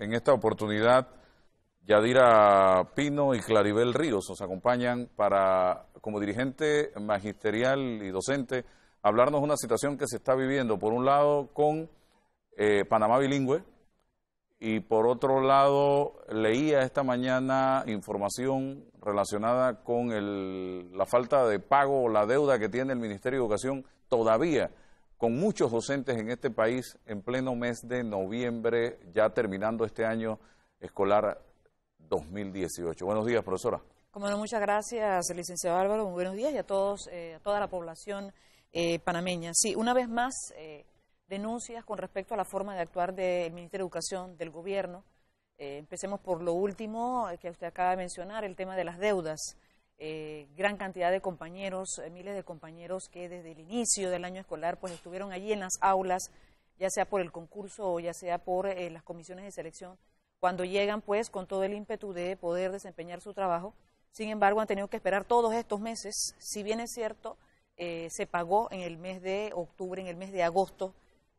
en esta oportunidad, Yadira Pino y Claribel Ríos nos acompañan para, como dirigente magisterial y docente, hablarnos de una situación que se está viviendo, por un lado, con eh, Panamá bilingüe, y por otro lado, leía esta mañana información relacionada con la falta de pago o la deuda que tiene el Ministerio de Educación todavía con muchos docentes en este país en pleno mes de noviembre, ya terminando este año escolar 2018. Buenos días, profesora. Como muchas gracias, licenciado Álvaro. Muy buenos días y a todos, eh, a toda la población eh, panameña. Sí, una vez más, eh, denuncias con respecto a la forma de actuar del Ministerio de Educación, del Gobierno. empecemos por lo último que usted acaba de mencionar, el tema de las deudas. Eh, gran cantidad de compañeros, eh, miles de compañeros que desde el inicio del año escolar pues estuvieron allí en las aulas, ya sea por el concurso o ya sea por eh, las comisiones de selección, cuando llegan pues con todo el ímpetu de poder desempeñar su trabajo. Sin embargo, han tenido que esperar todos estos meses, si bien es cierto, se pagó en el mes de octubre, en el mes de agosto,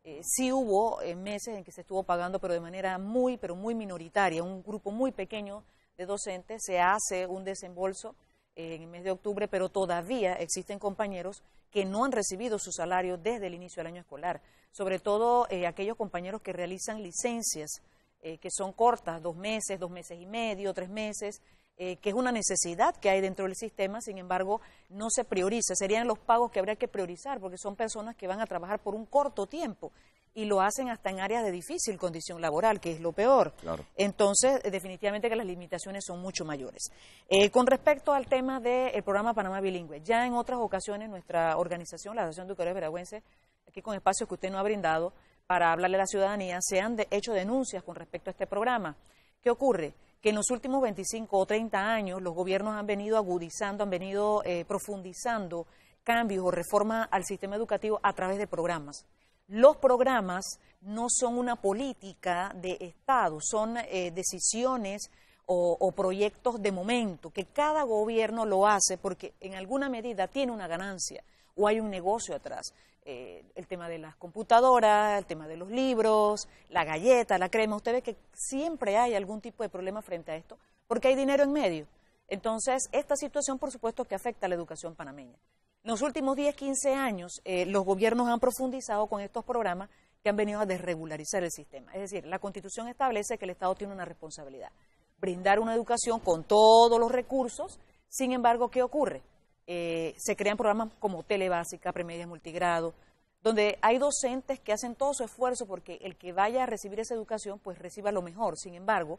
eh, sí hubo meses en que se estuvo pagando, pero de manera muy, pero muy minoritaria. Un grupo muy pequeño de docentes se hace un desembolso en el mes de octubre, pero todavía existen compañeros que no han recibido su salario desde el inicio del año escolar, sobre todo eh, aquellos compañeros que realizan licencias eh, que son cortas, dos meses, dos meses y medio, tres meses, eh, que es una necesidad que hay dentro del sistema, sin embargo, no se prioriza. Serían los pagos que habría que priorizar, porque son personas que van a trabajar por un corto tiempo y lo hacen hasta en áreas de difícil condición laboral, que es lo peor. Entonces, eh, definitivamente que las limitaciones son mucho mayores. Eh, con respecto al tema del programa Panamá Bilingüe, ya en otras ocasiones nuestra organización, la Asociación de Educadores Veragüenses, aquí con espacios que usted no ha brindado para hablarle a la ciudadanía, se han hecho denuncias con respecto a este programa. ¿Qué ocurre? que en los últimos 25 o 30 años los gobiernos han venido agudizando, han venido eh, profundizando cambios o reformas al sistema educativo a través de programas los programas no son una política de Estado, son eh, decisiones o, proyectos de momento, que cada gobierno lo hace porque en alguna medida tiene una ganancia o hay un negocio atrás. Eh, el tema de las computadoras, el tema de los libros, la galleta, la crema, usted ve que siempre hay algún tipo de problema frente a esto porque hay dinero en medio. Entonces, esta situación, por supuesto, que afecta a la educación panameña. En los últimos 10, 15 años, eh, los gobiernos han profundizado con estos programas que han venido a desregularizar el sistema. Es decir, la Constitución establece que el Estado tiene una responsabilidad, brindar una educación con todos los recursos. Sin embargo, ¿qué ocurre? Eh, se crean programas como Telebásica, Premedia, Multigrado, donde hay docentes que hacen todo su esfuerzo porque el que vaya a recibir esa educación, pues reciba lo mejor. Sin embargo,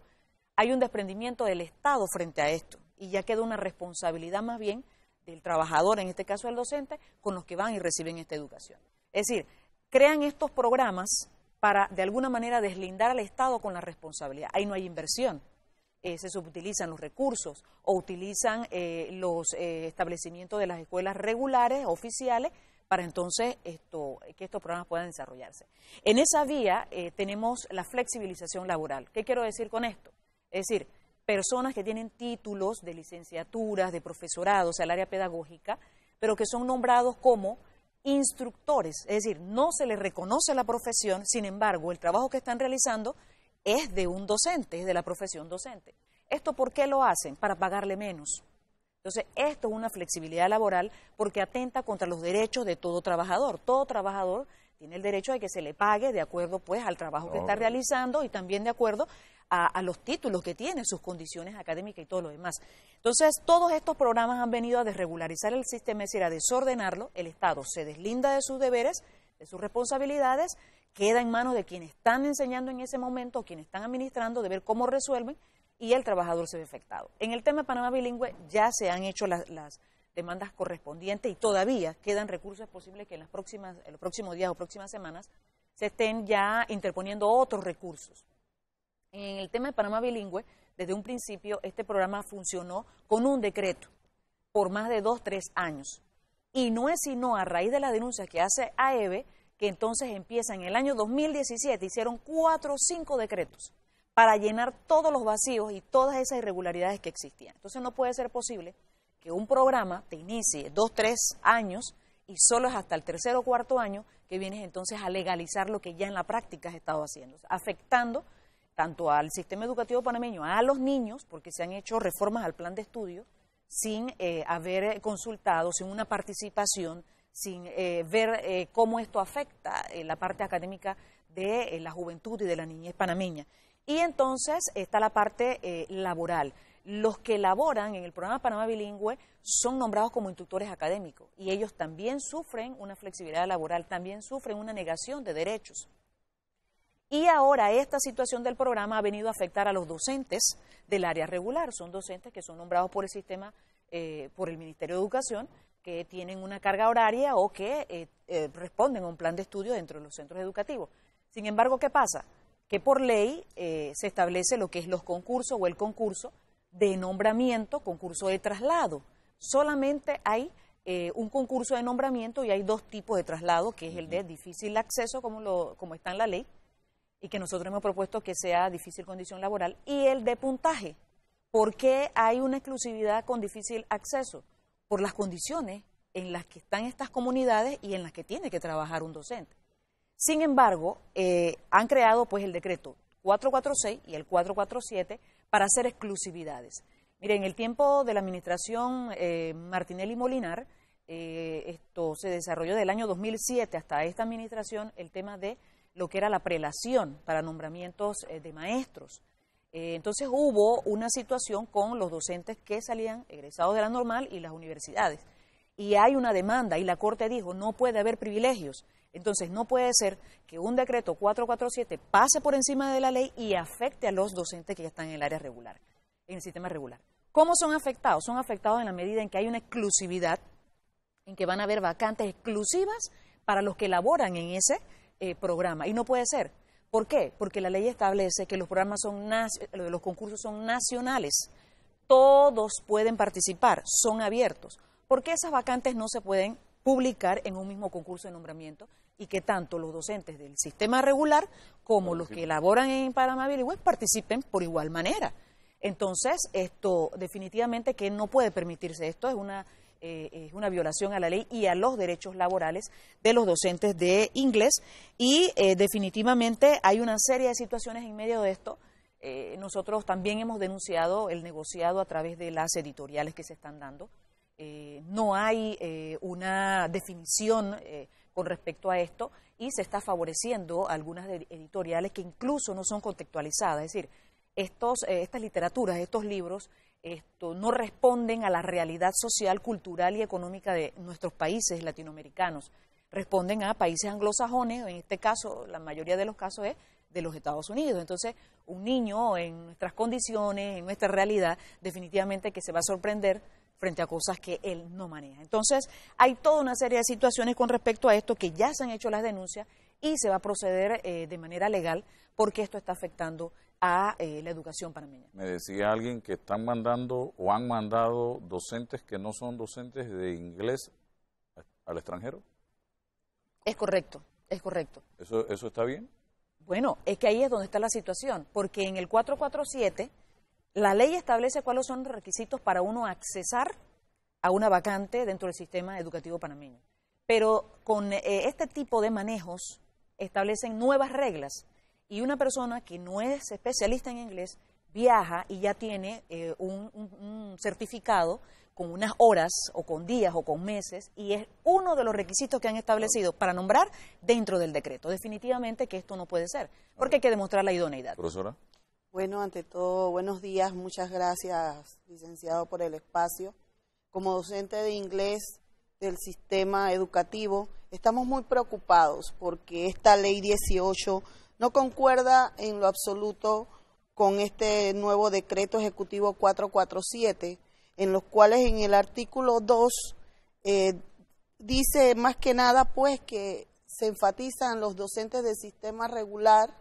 hay un desprendimiento del Estado frente a esto y ya queda una responsabilidad más bien del trabajador, en este caso el docente, con los que van y reciben esta educación. Es decir, crean estos programas para de alguna manera deslindar al Estado con la responsabilidad. Ahí no hay inversión. Eh, se subutilizan los recursos o utilizan eh, los eh, establecimientos de las escuelas regulares, oficiales, para entonces esto, que estos programas puedan desarrollarse. En esa vía tenemos la flexibilización laboral. ¿Qué quiero decir con esto? Es decir, personas que tienen títulos de licenciaturas, de profesorados o el área pedagógica, pero que son nombrados como instructores, es decir, no se les reconoce la profesión, sin embargo, el trabajo que están realizando es de un docente, es de la profesión docente. ¿Esto por qué lo hacen? Para pagarle menos. Entonces, esto es una flexibilidad laboral porque atenta contra los derechos de todo trabajador. Todo trabajador tiene el derecho a que se le pague de acuerdo pues al trabajo que está realizando y también de acuerdo a, los títulos que tiene, sus condiciones académicas y todo lo demás. Entonces, todos estos programas han venido a desregularizar el sistema, es decir, a desordenarlo. El Estado se deslinda de sus deberes, de sus responsabilidades, queda en manos de quienes están enseñando en ese momento, quienes están administrando, de ver cómo resuelven y el trabajador se ve afectado. En el tema de Panamá bilingüe ya se han hecho las, demandas correspondientes y todavía quedan recursos posibles que en, las próximas, en los próximos días o próximas semanas se estén ya interponiendo otros recursos en el tema de Panamá bilingüe, desde un principio este programa funcionó con un decreto por más de dos, tres años. Y no es sino a raíz de las denuncias que hace AEB que entonces empieza en el año 2017, hicieron cuatro o cinco decretos para llenar todos los vacíos y todas esas irregularidades que existían. Entonces no puede ser posible que un programa te inicie dos, tres años y solo es hasta el tercer o cuarto año que vienes entonces a legalizar lo que ya en la práctica has estado haciendo, afectando tanto al sistema educativo panameño, a los niños, porque se han hecho reformas al plan de estudio sin eh, haber consultado, sin una participación, sin eh, ver eh, cómo esto afecta la parte académica de la juventud y de la niñez panameña. Y entonces está la parte laboral. Los que laboran en el programa Panamá Bilingüe son nombrados como instructores académicos y ellos también sufren una flexibilidad laboral, también sufren una negación de derechos. Y ahora esta situación del programa ha venido a afectar a los docentes del área regular. Son docentes que son nombrados por el sistema, eh, por el Ministerio de Educación, que tienen una carga horaria o que eh, eh, responden a un plan de estudio dentro de los centros educativos. Sin embargo, ¿qué pasa? Que por ley se establece lo que es los concursos o el concurso de nombramiento, concurso de traslado. Solamente hay un concurso de nombramiento y hay dos tipos de traslado, que es el de difícil acceso, como, como está en la ley, y que nosotros hemos propuesto que sea difícil condición laboral, y el de puntaje. ¿Por qué hay una exclusividad con difícil acceso? Por las condiciones en las que están estas comunidades y en las que tiene que trabajar un docente. Sin embargo, eh, han creado pues el decreto 446 y el 447 para hacer exclusividades. Miren, en el tiempo de la administración eh, Martinelli Molinar, eh, esto se desarrolló del año 2007 hasta esta administración el tema de lo que era la prelación para nombramientos eh, de maestros. Eh, entonces hubo una situación con los docentes que salían egresados de la normal y las universidades. Y hay una demanda y la Corte dijo, no puede haber privilegios. Entonces no puede ser que un decreto 447 pase por encima de la ley y afecte a los docentes que ya están en el área regular, en el sistema regular. ¿Cómo son afectados? Son afectados en la medida en que hay una exclusividad, en que van a haber vacantes exclusivas para los que laboran en ese eh, programa. Y no puede ser. ¿Por qué? Porque la ley establece que los programas son, eh, los concursos son nacionales. Todos pueden participar, son abiertos. ¿Por qué esas vacantes no se pueden publicar en un mismo concurso de nombramiento y que tanto los docentes del sistema regular como los que elaboran en Panamá Bilingüe participen por igual manera? Entonces, esto definitivamente que no puede permitirse. Esto es una eh, es una violación a la ley y a los derechos laborales de los docentes de inglés y eh, definitivamente hay una serie de situaciones en medio de esto. Eh, nosotros también hemos denunciado el negociado a través de las editoriales que se están dando. no hay una definición con respecto a esto y se está favoreciendo algunas editoriales que incluso no son contextualizadas, es decir, estos, estas literaturas, estos libros esto, no responden a la realidad social, cultural y económica de nuestros países latinoamericanos. Responden a países anglosajones, en este caso, la mayoría de los casos es de los Estados Unidos. Entonces, un niño en nuestras condiciones, en nuestra realidad, definitivamente que se va a sorprender frente a cosas que él no maneja. Entonces, hay toda una serie de situaciones con respecto a esto que ya se han hecho las denuncias y se va a proceder eh, de manera legal porque esto está afectando a eh, la educación panameña. Me decía alguien que están mandando o han mandado docentes que no son docentes de inglés al extranjero. Es correcto, es correcto. ¿Eso, eso está bien? Bueno, es que ahí es donde está la situación, porque en el 447 la ley establece cuáles son los requisitos para uno accesar a una vacante dentro del sistema educativo panameño. Pero con eh, este tipo de manejos establecen nuevas reglas y una persona que no es especialista en inglés viaja y ya tiene eh, un, un, certificado con unas horas o con días o con meses y es uno de los requisitos que han establecido para nombrar dentro del decreto. Definitivamente que esto no puede ser, porque hay que demostrar la idoneidad. Profesora. Bueno, ante todo, buenos días, muchas gracias, licenciado, por el espacio. Como docente de inglés, del sistema educativo. Estamos muy preocupados porque esta ley 18 no concuerda en lo absoluto con este nuevo decreto ejecutivo 447, en los cuales en el artículo 2 eh, dice más que nada pues que se enfatizan los docentes del sistema regular,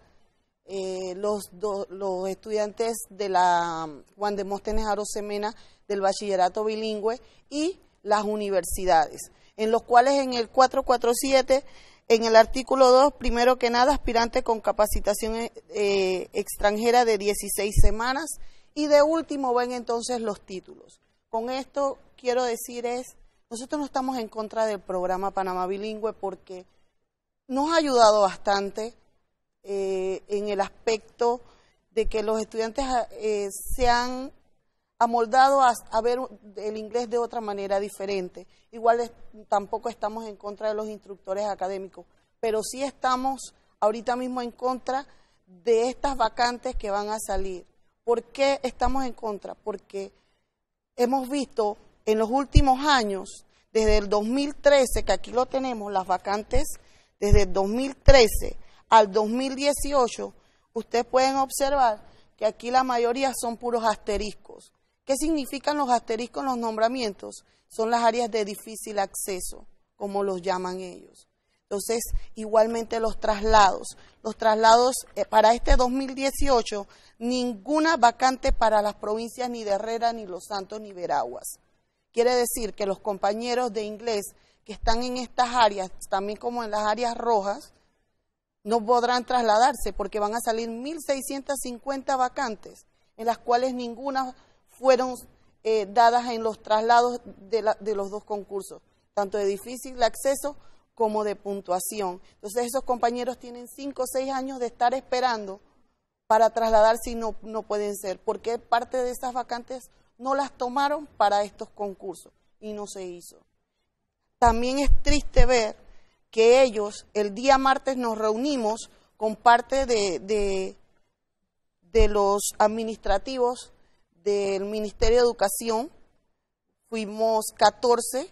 eh, los, los estudiantes de la Juan de Demóstenes Semena del bachillerato bilingüe y las universidades, en los cuales en el 447, en el artículo 2, primero que nada, aspirantes con capacitación eh, eh, extranjera de 16 semanas y de último ven entonces los títulos. Con esto quiero decir es, nosotros no estamos en contra del programa Panamá Bilingüe porque nos ha ayudado bastante eh, en el aspecto de que los estudiantes sean amoldado a, a, ver el inglés de otra manera diferente. Igual tampoco estamos en contra de los instructores académicos, pero sí estamos ahorita mismo en contra de estas vacantes que van a salir. ¿Por qué estamos en contra? Porque hemos visto en los últimos años, desde el 2013, que aquí lo tenemos, las vacantes, desde el 2013 al 2018, ustedes pueden observar que aquí la mayoría son puros asteriscos ¿Qué significan los asteriscos en los nombramientos? Son las áreas de difícil acceso, como los llaman ellos. Entonces, igualmente los traslados. Los traslados eh, para este 2018, ninguna vacante para las provincias ni de Herrera, ni Los Santos, ni Veraguas. Quiere decir que los compañeros de inglés que están en estas áreas, también como en las áreas rojas, no podrán trasladarse porque van a salir 1.650 vacantes, en las cuales ninguna fueron eh, dadas en los traslados de, los dos concursos, tanto de difícil acceso como de puntuación. Entonces esos compañeros tienen cinco o seis años de estar esperando para trasladar si no, pueden ser, porque parte de esas vacantes no las tomaron para estos concursos y no se hizo. También es triste ver que ellos, el día martes nos reunimos con parte de los administrativos del Ministerio de Educación, fuimos 14,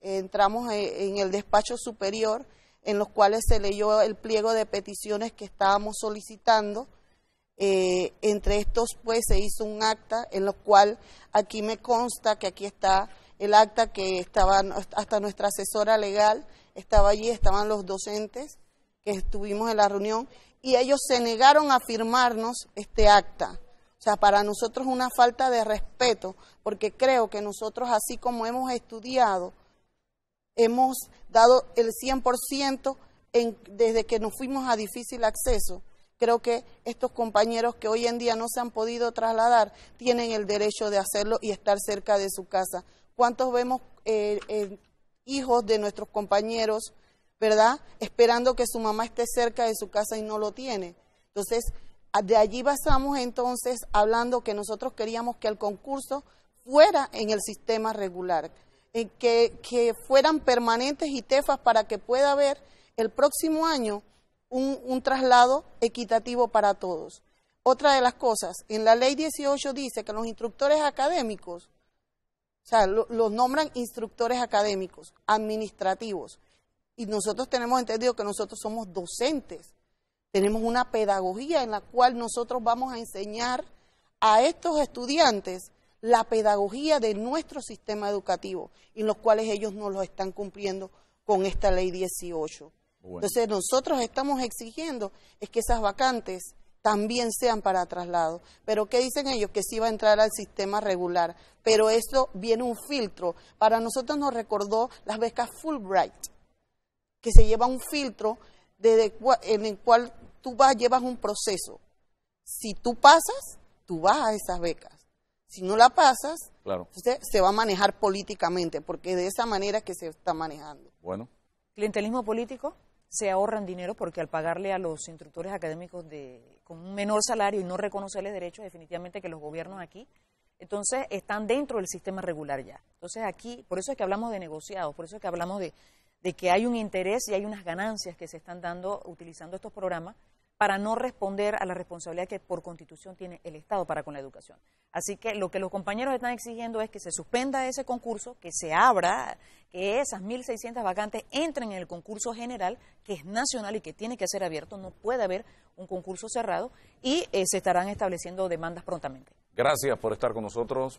entramos e, en el despacho superior, en los cuales se leyó el pliego de peticiones que estábamos solicitando. Eh, entre estos, pues, se hizo un acta en lo cual aquí me consta que aquí está el acta que estaba hasta nuestra asesora legal estaba allí, estaban los docentes que estuvimos en la reunión y ellos se negaron a firmarnos este acta sea, para nosotros es una falta de respeto, porque creo que nosotros, así como hemos estudiado, hemos dado el 100% desde que nos fuimos a difícil acceso. Creo que estos compañeros que hoy en día no se han podido trasladar tienen el derecho de hacerlo y estar cerca de su casa. ¿Cuántos vemos eh, eh, hijos de nuestros compañeros, verdad? Esperando que su mamá esté cerca de su casa y no lo tiene. Entonces, Ah, de allí basamos entonces hablando que nosotros queríamos que el concurso fuera en el sistema regular, eh, que, fueran permanentes y tefas para que pueda haber el próximo año un, traslado equitativo para todos. Otra de las cosas, en la ley 18 dice que los instructores académicos o sea, los nombran instructores académicos, administrativos. Y nosotros tenemos entendido que nosotros somos docentes. Tenemos una pedagogía en la cual nosotros vamos a enseñar a estos estudiantes la pedagogía de nuestro sistema educativo, y los cuales ellos no los están cumpliendo con esta ley 18. Entonces nosotros estamos exigiendo es que esas vacantes también sean para traslado. Pero ¿qué dicen ellos? Que sí va a entrar al sistema regular. Pero eso viene un filtro. Para nosotros nos recordó las becas Fulbright, que se lleva un filtro en el cual tú vas, llevas un proceso. Si tú pasas, tú vas a esas becas. Si no la pasas, claro. usted se va a manejar políticamente, porque de esa manera es que se está manejando. Bueno. Clientelismo político, se ahorran dinero porque al pagarle a los instructores académicos de, con un menor salario y no reconocerles derechos, definitivamente que los gobiernos aquí, entonces están dentro del sistema regular ya. Entonces aquí, por eso es que hablamos de negociados, por eso es que hablamos de de que hay un interés y hay unas ganancias que se están dando utilizando estos programas para no responder a la responsabilidad que por constitución tiene el Estado para con la educación. Así que lo que los compañeros están exigiendo es que se suspenda ese concurso, que se abra, que esas 1.600 vacantes entren en el concurso general, que es nacional y que tiene que ser abierto, no puede haber un concurso cerrado, y eh, se estarán estableciendo demandas prontamente. Gracias por estar con nosotros.